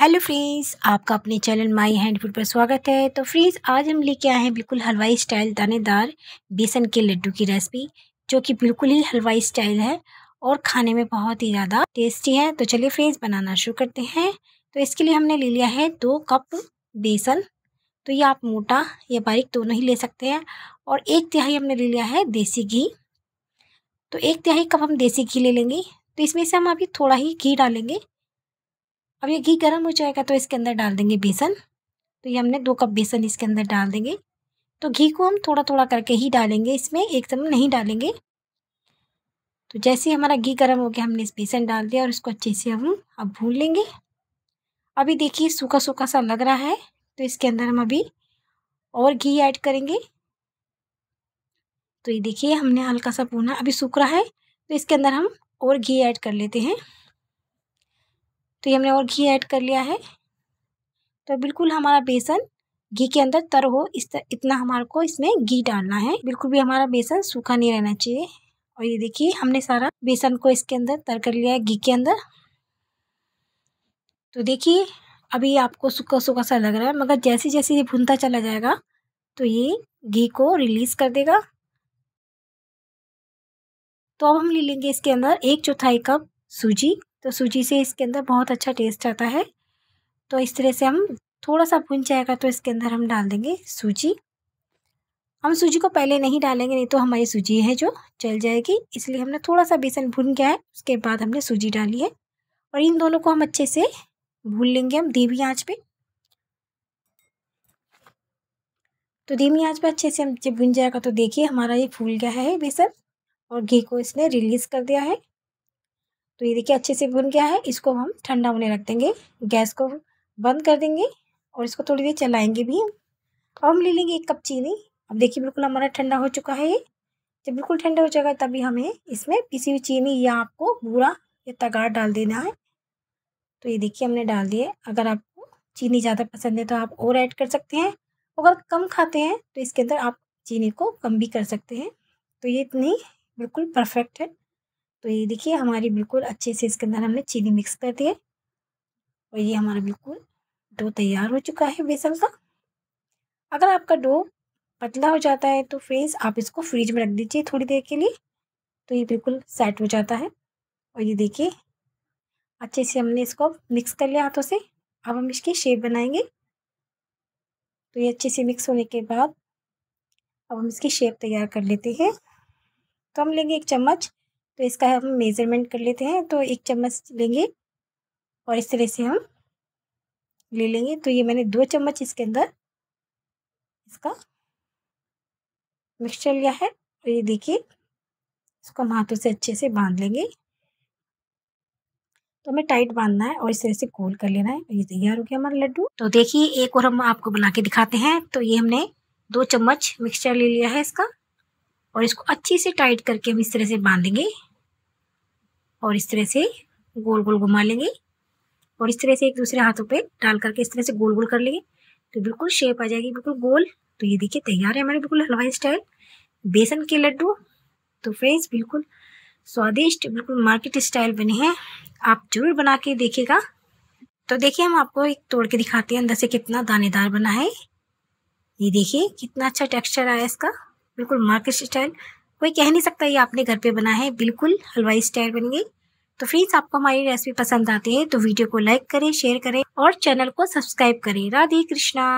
hello friends आपका अपने channel my hand food पर स्वागत है तो फ्रेंड्स आज हम लेके आए हैं बिल्कुल हलवाई स्टाइल दानेदार बेसन के लड्डू की रेसिपी जो कि बिल्कुल ही हलवाई स्टाइल है और खाने में बहुत ही ज़्यादा टेस्टी है तो चलिए फ्रेंड्स बनाना शुरू करते हैं तो इसके लिए हमने ले लिया है दो कप बेसन तो ये आप मोटा या बारीक दोनों तो ही ले सकते हैं और एक तिहाई हमने ले लिया है देसी घी तो एक तिहाई कप हम देसी घी ले लेंगे तो इसमें से हम अभी थोड़ा ही घी डालेंगे अब ये घी गर्म हो जाएगा तो इसके अंदर डाल देंगे बेसन तो ये हमने दो कप बेसन इसके अंदर डाल देंगे तो घी को हम थोड़ा थोड़ा करके ही डालेंगे इसमें एकदम नहीं डालेंगे तो जैसे ही हमारा घी गर्म हो गया हमने इस बेसन डाल दिया और इसको अच्छे से हम अब भून लेंगे अभी देखिए सूखा सूखा सा लग रहा है तो इसके अंदर हम अभी और घी ऐड करेंगे तो ये देखिए हमने हल्का सा भूना अभी सूख रहा है तो इसके अंदर हम और घी ऐड कर लेते हैं तो ये हमने और घी ऐड कर लिया है तो बिल्कुल हमारा बेसन घी के अंदर तर हो इस तर, इतना हमारे को इसमें घी डालना है बिल्कुल भी हमारा बेसन सूखा नहीं रहना चाहिए और ये देखिए हमने सारा बेसन को इसके अंदर तर कर लिया है घी के अंदर तो देखिए अभी आपको सूखा सूखा सा लग रहा है मगर जैसे जैसे ये भुनता चला जाएगा तो ये घी को रिलीज़ कर देगा तो अब हम ले लेंगे इसके अंदर एक चौथाई कप सूजी तो सूजी से इसके अंदर बहुत अच्छा टेस्ट आता है तो इस तरह से हम थोड़ा सा भुन जाएगा तो इसके अंदर हम डाल देंगे सूजी हम सूजी को पहले नहीं डालेंगे नहीं तो हमारी सूजी है जो चल जाएगी इसलिए हमने थोड़ा सा बेसन भुन गया है उसके बाद हमने सूजी डाली है और इन दोनों को हम अच्छे से भून लेंगे हम धीमी आँच पर तो धीमी आँच पर अच्छे से हम जब भुन जाएगा तो देखिए हमारा ये फूल गया है बेसन और घी को इसने रिलीज़ कर दिया है तो ये देखिए अच्छे से भुन गया है इसको हम ठंडा होने रख देंगे गैस को बंद कर देंगे और इसको थोड़ी देर चलाएंगे भी और हम ले लेंगे एक कप चीनी अब देखिए बिल्कुल हमारा ठंडा हो चुका है ये जब बिल्कुल ठंडा हो जाएगा तभी हमें इसमें पीसी हुई चीनी या आपको बूरा या तगाड़ डाल देना है तो ये देखिए हमने डाल दिए अगर आपको चीनी ज़्यादा पसंद है तो आप और ऐड कर सकते हैं अगर कम खाते हैं तो इसके अंदर आप चीनी को कम भी कर सकते हैं तो ये इतनी बिल्कुल परफेक्ट है तो ये देखिए हमारी बिल्कुल अच्छे से इसके अंदर हमने चीनी मिक्स कर दी है और ये हमारा बिल्कुल डो तैयार हो चुका है बेसन का अगर आपका डो पतला हो जाता है तो फ्रेंड्स आप इसको फ्रिज में रख दीजिए थोड़ी देर के लिए तो ये बिल्कुल सेट हो जाता है और ये देखिए अच्छे से हमने इसको मिक्स कर लिया हाथों से अब हम इसकी शेप बनाएंगे तो ये अच्छे से मिक्स होने के बाद अब हम इसकी शेप तैयार कर लेते हैं तो हम लेंगे एक चम्मच तो इसका हम मेज़रमेंट कर लेते हैं तो एक चम्मच लेंगे और इस तरह से हम ले लेंगे तो ये मैंने दो चम्मच इसके अंदर इसका मिक्सचर लिया है और ये देखिए इसको हम हाथों से अच्छे से बांध लेंगे तो हमें टाइट बांधना है और इस तरह से कोल कर लेना है तो ये तैयार हो गया हमारा लड्डू तो देखिए एक और हम आपको बना के दिखाते हैं तो ये हमने दो चम्मच मिक्सचर ले लिया है इसका और इसको अच्छे से टाइट करके हम इस तरह से बांध लेंगे और इस तरह से गोल गोल घुमा लेंगे और इस तरह से एक दूसरे हाथों पे डाल करके इस तरह से गोल गोल कर लेंगे तो बिल्कुल शेप आ जाएगी बिल्कुल गोल तो ये देखिए तैयार है हमारे बिल्कुल हलवाई स्टाइल बेसन के लड्डू तो फ्रेंड्स बिल्कुल स्वादिष्ट बिल्कुल मार्केट स्टाइल बने हैं आप जरूर बना के देखिएगा तो देखिए हम आपको एक तोड़ के दिखाते हैं अंदर से कितना दानेदार बना है ये देखिए कितना अच्छा टेक्सचर आया इसका बिल्कुल मार्केट स्टाइल कोई कह नहीं सकता ये आपने घर पे बना है बिल्कुल हलवाई स्टाइल बन गई तो फ्रेंड्स आपको हमारी रेसिपी पसंद आती है तो वीडियो को लाइक करें शेयर करें और चैनल को सब्सक्राइब करें राधे कृष्णा